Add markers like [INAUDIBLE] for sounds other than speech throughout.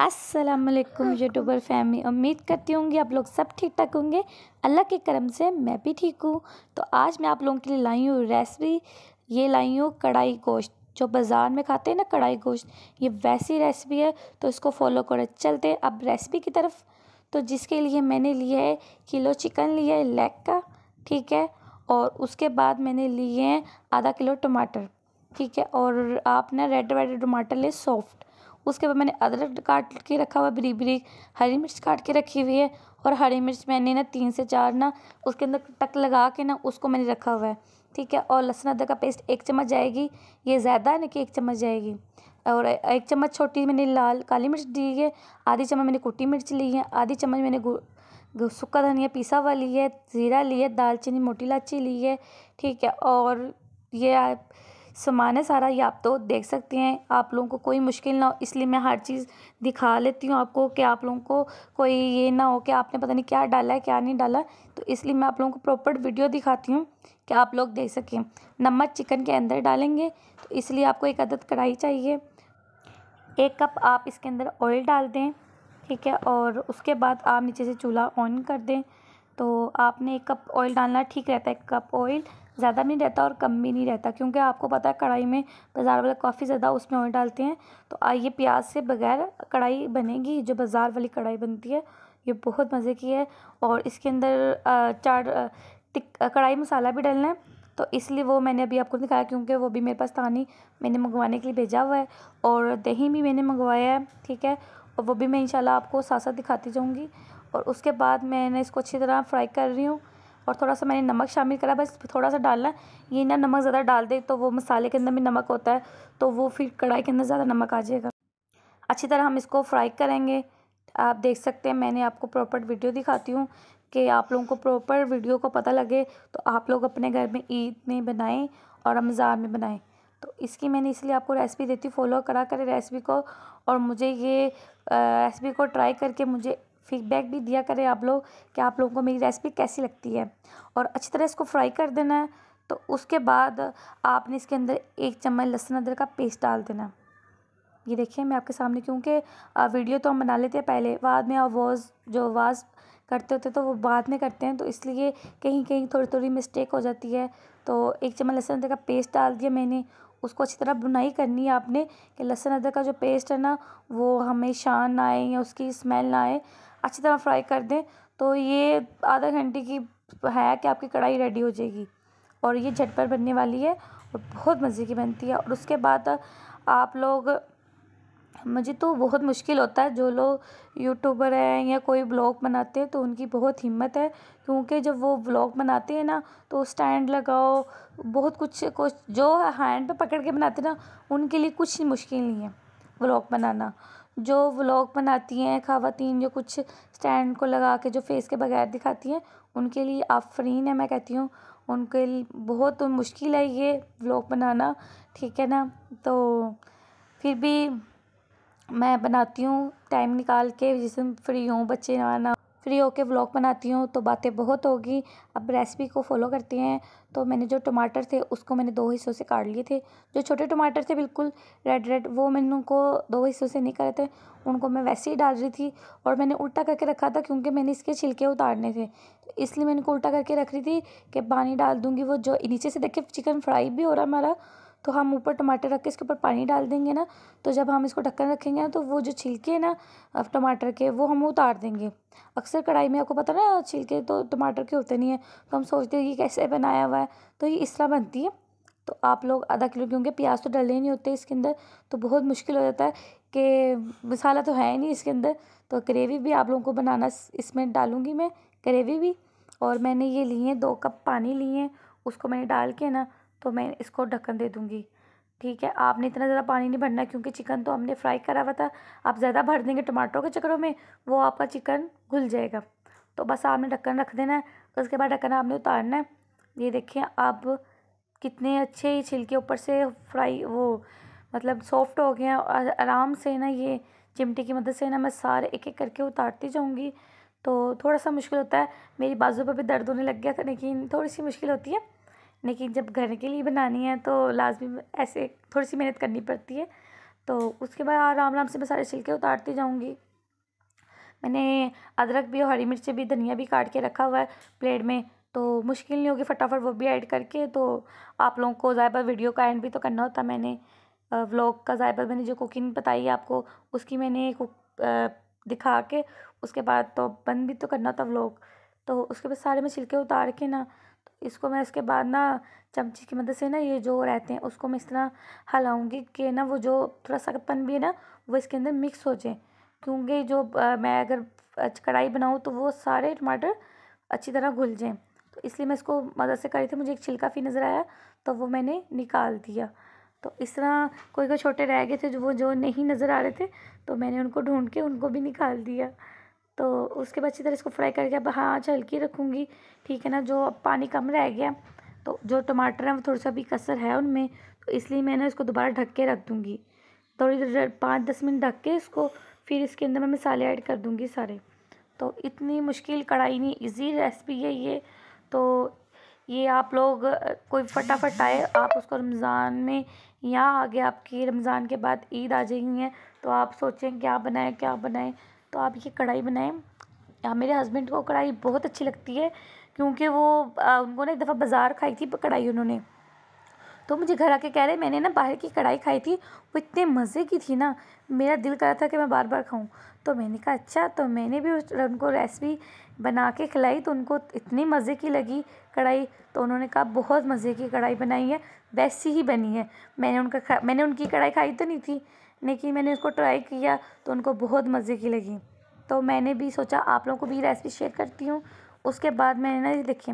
अस्सलाम वालेकुम YouTuber family उम्मीद करती हूँ आप लोग सब ठीक ठाक होंगे अल्लाह के करम से मैं भी ठीक हूँ तो आज मैं आप लोगों के लिए लाई हूँ रेसिपी ये लाई हूँ कढ़ाई गोश्त जो बाज़ार में खाते हैं ना कढ़ाई गोश्त ये वैसी रेसिपी है तो इसको फॉलो करें चलते अब रेसिपी की तरफ तो जिसके लिए मैंने लिया है किलो चिकन लिया है लेग का ठीक है और उसके बाद मैंने लिए हैं आधा किलो टमाटर ठीक है और आप ना रेड वाइड टमाटर ले सॉफ्ट उसके बाद मैंने अदरक काट के रखा हुआ बरीक बरीक हरी मिर्च काट के रखी हुई है और हरी मिर्च मैंने ना तीन से चार ना उसके अंदर टक लगा के ना उसको मैंने रखा हुआ है ठीक है और लहसुन अदरक का पेस्ट एक चम्मच जाएगी ये ज़्यादा है ना कि एक चम्मच जाएगी और एक चम्मच छोटी मैंने लाल काली मिर्च दी है आधी चम्मच मैंने कुटी मिर्च ली है आधी चम्मच मैंने सूखा धनिया पिसा हुआ ली है ज़ीरा लिया है दालचीनी मोटी इलायची ली है ठीक है और ये सामान है सारा ये आप तो देख सकते हैं आप लोगों को कोई मुश्किल ना हो इसलिए मैं हर चीज़ दिखा लेती हूँ आपको कि आप लोगों को कोई ये ना हो कि आपने पता नहीं क्या डाला है क्या नहीं डाला तो इसलिए मैं आप लोगों को प्रॉपर वीडियो दिखाती हूँ कि आप लोग देख सकें नमक चिकन के अंदर डालेंगे तो इसलिए आपको एक अदद कढ़ाई चाहिए एक कप आप इसके अंदर ऑयल डाल दें ठीक है और उसके बाद आप नीचे से चूल्हा ऑन कर दें तो आपने एक कप ऑयल डालना ठीक रहता है एक कप ऑयल ज़्यादा नहीं रहता और कम भी नहीं रहता क्योंकि आपको पता है कढ़ाई में बाज़ार वाले काफ़ी ज़्यादा उसमें ऑयल डालते हैं तो आइए प्याज से बगैर कढ़ाई बनेगी जो बाज़ार वाली कढ़ाई बनती है ये बहुत मज़े की है और इसके अंदर चार कढ़ाई मसाला भी डालना है तो इसलिए वो मैंने अभी आपको दिखाया क्योंकि वो भी मेरे पास तानी मैंने मंगवाने के लिए भेजा हुआ है और दही भी मैंने मंगवाया है ठीक है और वो भी मैं इंशाल्लाह आपको साथ साथ दिखाती जाऊँगी और उसके बाद मैंने इसको अच्छी तरह फ्राई कर रही हूँ और थोड़ा सा मैंने नमक शामिल करा बस थोड़ा सा डालना ये ना नमक ज़्यादा डाल दे तो वो मसाले के अंदर भी नमक होता है तो वो फिर कढ़ाई के अंदर ज़्यादा नमक आ जाएगा अच्छी तरह हम इसको फ्राई करेंगे आप देख सकते हैं मैंने आपको प्रॉपर वीडियो दिखाती हूँ कि आप लोगों को प्रॉपर वीडियो को पता लगे तो आप लोग अपने घर में ईद में बनाएं और रमज़ान में बनाएँ तो इसकी मैंने इसलिए आपको रेसिपी देती हूँ फॉलो करा करें रेसिपी को और मुझे ये रेसिपी को ट्राई करके मुझे फीडबैक भी दिया करें आप लोग कि आप लोगों को मेरी रेसिपी कैसी लगती है और अच्छी तरह इसको फ्राई कर देना है तो उसके बाद आपने इसके अंदर एक चम्मच लहसुन अदरक का पेस्ट डाल देना ये देखिए मैं आपके सामने क्योंकि वीडियो तो हम बना लेते हैं पहले बाद में आवाज़ जो आवाज़ करते होते तो वो बाद में करते हैं तो इसलिए कहीं कहीं थोड़ी थोड़ी मिस्टेक हो जाती है तो एक चम्मच लहसुन अदरक का पेस्ट डाल दिया मैंने उसको अच्छी तरह बुनाई करनी है आपने कि लहसुन अदरक का जो पेस्ट है ना वो हमें शान ना आए या उसकी स्मेल ना आए अच्छी तरह फ्राई कर दें तो ये आधा घंटे की है कि आपकी कढ़ाई रेडी हो जाएगी और ये झटपट बनने वाली है और बहुत मज़े की बनती है और उसके बाद आप लोग मुझे तो बहुत मुश्किल होता है जो लोग यूट्यूबर हैं या कोई ब्लॉग बनाते हैं तो उनकी बहुत हिम्मत है क्योंकि जब वो ब्लॉग बनाते हैं ना तो स्टैंड लगाओ बहुत कुछ कुछ जो हैंड पे पकड़ के बनाते ना उनके लिए कुछ मुश्किल नहीं है ब्लॉग बनाना जो ब्लॉग बनाती हैं खातन जो कुछ स्टैंड को लगा के जो फेस के बगैर दिखाती हैं उनके लिए आफरीन है मैं कहती हूँ उनके लिए बहुत मुश्किल है ये ब्लॉग बनाना ठीक है ना तो फिर भी मैं बनाती हूँ टाइम निकाल के जिस दिन फ्री हूँ बच्चे ना फ्री होके व्लॉग बनाती हूँ तो बातें बहुत होगी अब रेसिपी को फॉलो करती हैं तो मैंने जो टमाटर थे उसको मैंने दो हिस्सों से काट लिए थे जो छोटे टमाटर थे बिल्कुल रेड रेड वो मैंने उनको दो हिस्सों से नहीं करे थे उनको मैं वैसे ही डाल रही थी और मैंने उल्टा करके रखा था क्योंकि मैंने इसके छिलके उतारने थे इसलिए मैंने उल्टा करके रख रही थी कि पानी डाल दूँगी वो जो नीचे से देखे चिकन फ्राई भी हो रहा हमारा तो हम ऊपर टमाटर रख के इसके ऊपर पानी डाल देंगे ना तो जब हम इसको ढक्कन रखेंगे ना तो वो जो छिलके हैं ना टमाटर के वो हम उतार देंगे अक्सर कढ़ाई में आपको पता ना छिलके तो टमाटर के होते नहीं हैं तो हम सोचते हैं कि कैसे बनाया हुआ है तो ये इस तरह बनती है तो आप लोग आधा किलो क्योंकि प्याज तो डले नहीं होते इसके अंदर तो बहुत मुश्किल हो जाता है कि मसाला तो है नहीं इसके अंदर तो ग्रेवी भी आप लोगों को बनाना इसमें डालूँगी मैं ग्रेवी भी और मैंने ये लिए हैं दो कप पानी लिए हैं उसको मैंने डाल के ना तो मैं इसको ढक्कन दे दूँगी ठीक है आपने इतना ज़्यादा पानी नहीं भरना क्योंकि चिकन तो हमने फ्राई करा हुआ था आप ज़्यादा भर देंगे टमाटरों के चक्करों में वो आपका चिकन घुल जाएगा तो बस आपने ढक्कन रख देना है उसके बाद ढक्कन आपने उतारना है ये देखिए आप कितने अच्छे ही छिलके ऊपर से फ्राई वो मतलब सॉफ्ट हो गए हैं और आराम से ना ये चिमटी की मदद से ना मैं सारे एक एक करके उतारती जाऊँगी तो थोड़ा सा मुश्किल होता है मेरी बाजू पर भी दर्द होने लग गया था लेकिन थोड़ी सी मुश्किल होती है लेकिन जब घर के लिए बनानी है तो लाजमी ऐसे थोड़ी सी मेहनत करनी पड़ती है तो उसके बाद आराम आराम से मैं सारे छिलके उतारती जाऊँगी मैंने अदरक भी और हरी मिर्चें भी धनिया भी काट के रखा हुआ है प्लेट में तो मुश्किल नहीं होगी फटाफट वो भी ऐड करके तो आप लोगों को ज़्यादा वीडियो का एंड भी तो करना होता मैंने व्लॉग का ज़्यादा मैंने जो कुकिंग बताई आपको उसकी मैंने कुक दिखा के उसके बाद तो बंद भी तो करना था व्लॉग तो उसके बाद सारे में छिलके उतार के ना इसको मैं उसके बाद ना चमची की मदद से ना ये जो रहते हैं उसको मैं इस तरह हलाऊँगी कि ना वो जो थोड़ा पन भी है ना वो इसके अंदर मिक्स हो जाए क्योंकि जो आ, मैं अगर कढ़ाई बनाऊँ तो वो सारे टमाटर अच्छी तरह घुल जाएँ तो इसलिए मैं इसको मदद से करी थी मुझे एक छिलका भी नज़र आया तो वो मैंने निकाल दिया तो इस तरह कोई कोई छोटे रह गए थे जो वो जो नहीं नज़र आ रहे थे तो मैंने उनको ढूंढ के उनको भी निकाल दिया तो उसके बाद अच्छी तरह इसको फ्राई करके अब हाँ आज हल्की रखूँगी ठीक है ना जो अब पानी कम रह गया तो जो टमाटर हैं वो थोड़ा सा भी कसर है उनमें तो इसलिए मैंने इसको दोबारा ढक के रख दूँगी थोड़ी देर पाँच दस मिनट ढक के इसको फिर इसके अंदर मैं मिसाले ऐड कर दूँगी सारे तो इतनी मुश्किल कढ़ाई नहीं इजी रेसिपी है ये तो ये आप लोग कोई फटाफट आए आप उसको रमज़ान में यहाँ आगे आपकी रमज़ान के बाद ईद आ जाएगी है तो आप सोचें क्या बनाएं क्या बनाएं तो आप ये कढ़ाई बनाएं मेरे हस्बैंड को कढ़ाई बहुत अच्छी लगती है क्योंकि वो उनको ना एक दफ़ा बाज़ार खाई थी कढ़ाई उन्होंने तो मुझे घर आके कह रहे मैंने ना बाहर की कढ़ाई खाई थी वो इतने मज़े की थी ना मेरा दिल कर रहा था कि मैं बार बार खाऊं तो मैंने कहा अच्छा तो मैंने भी उनको रेसिपी बना के खिलाई तो उनको इतनी मज़े की लगी कढ़ाई तो उन्होंने कहा बहुत मज़े की कढ़ाई बनाई है वैसी ही बनी है मैंने उनका मैंने उनकी कढ़ाई खाई तो नहीं थी लेकिन मैंने उसको ट्राई किया तो उनको बहुत मज़े की लगी तो मैंने भी सोचा आप लोगों को भी रेसिपी शेयर करती हूँ उसके बाद मैंने ना ये देखें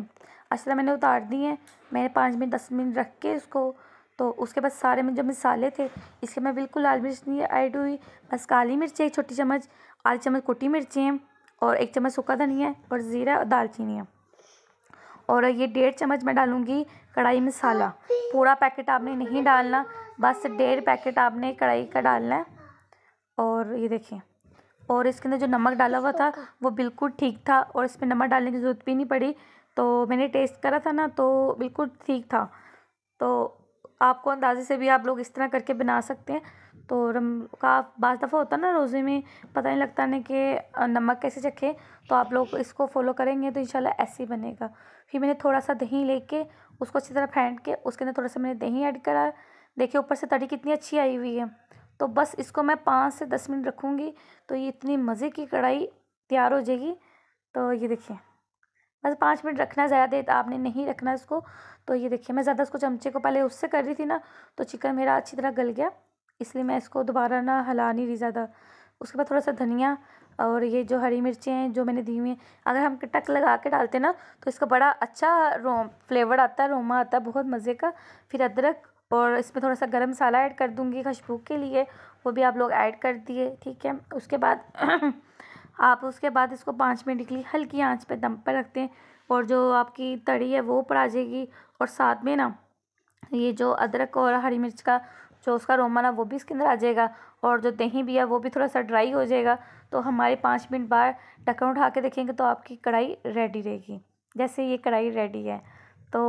असला तो मैंने उतार दी हैं मैंने पाँच मिनट दस मिनट रख के उसको तो उसके बाद सारे में जो मसाले थे इसके मैं बिल्कुल लाल मिर्च नहीं ऐड हुई बस काली मिर्च एक छोटी चम्मच आधी चम्मच कुटी मिर्ची हैं और एक चम्मच सूखा धनिया और ज़ीरा और दालचीनी है और ये डेढ़ चम्मच मैं डालूँगी कढ़ाई मसाला पूरा पैकेट आपने नहीं डालना बस डेढ़ पैकेट आपने कढ़ाई का डालना है और ये देखिए और इसके अंदर जो नमक डाला हुआ था वो बिल्कुल ठीक था और इसमें नमक डालने की ज़रूरत भी नहीं पड़ी तो मैंने टेस्ट करा था ना तो बिल्कुल ठीक था तो आपको अंदाजे से भी आप लोग इस तरह करके बना सकते हैं तो रम का बाज़ दफ़ा होता ना रोज़े में पता नहीं लगता ना कि नमक कैसे चखे तो आप लोग इसको फॉलो करेंगे तो इंशाल्लाह ऐसे ही बनेगा फिर मैंने थोड़ा सा दही लेके उसको अच्छी तरह फेंट के उसके अंदर थोड़ा सा मैंने दही ऐड करा देखिए ऊपर से तड़ी कितनी अच्छी आई हुई है तो बस इसको मैं पाँच से दस मिनट रखूँगी तो ये इतनी मज़े की कढ़ाई तैयार हो जाएगी तो ये देखिए बस पाँच मिनट रखना ज़्यादा देर आपने नहीं रखना इसको तो ये देखिए मैं ज़्यादा इसको चमचे को पहले उससे कर रही थी ना तो चिकन मेरा अच्छी तरह गल गया इसलिए मैं इसको दोबारा ना हिला नहीं रही ज़्यादा उसके बाद थोड़ा सा धनिया और ये जो हरी मिर्चें हैं जो मैंने दी हुई हैं अगर हम टक लगा के डालते ना तो इसका बड़ा अच्छा रो फ्लेवर आता है रोमा आता है बहुत मज़े का फिर अदरक और इसमें थोड़ा सा गरम मसाला ऐड कर दूँगी खुशबू के लिए वो भी आप लोग ऐड कर दिए ठीक है उसके बाद [CLEARS THROAT] आप उसके बाद इसको पाँच मिनट के लिए हल्की आंच पे दम पर रखते हैं और जो आपकी तड़ी है वो ऊपर आ जाएगी और साथ में ना ये जो अदरक और हरी मिर्च का जो उसका रोमा ना वो भी इसके अंदर आ जाएगा और जो दही भी है वो भी थोड़ा सा ड्राई हो जाएगा तो हमारे पाँच मिनट बाद ढक्कन उठा के देखेंगे तो आपकी कढ़ाई रेडी रहेगी जैसे ये कढ़ाई रेडी है तो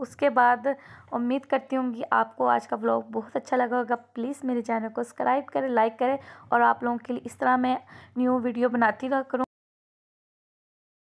उसके बाद उम्मीद करती हूँ कि आपको आज का ब्लॉग बहुत अच्छा लगा होगा प्लीज़ मेरे चैनल को सब्सक्राइब करें लाइक करें और आप लोगों के लिए इस तरह मैं न्यू वीडियो बनाती रहा करूँ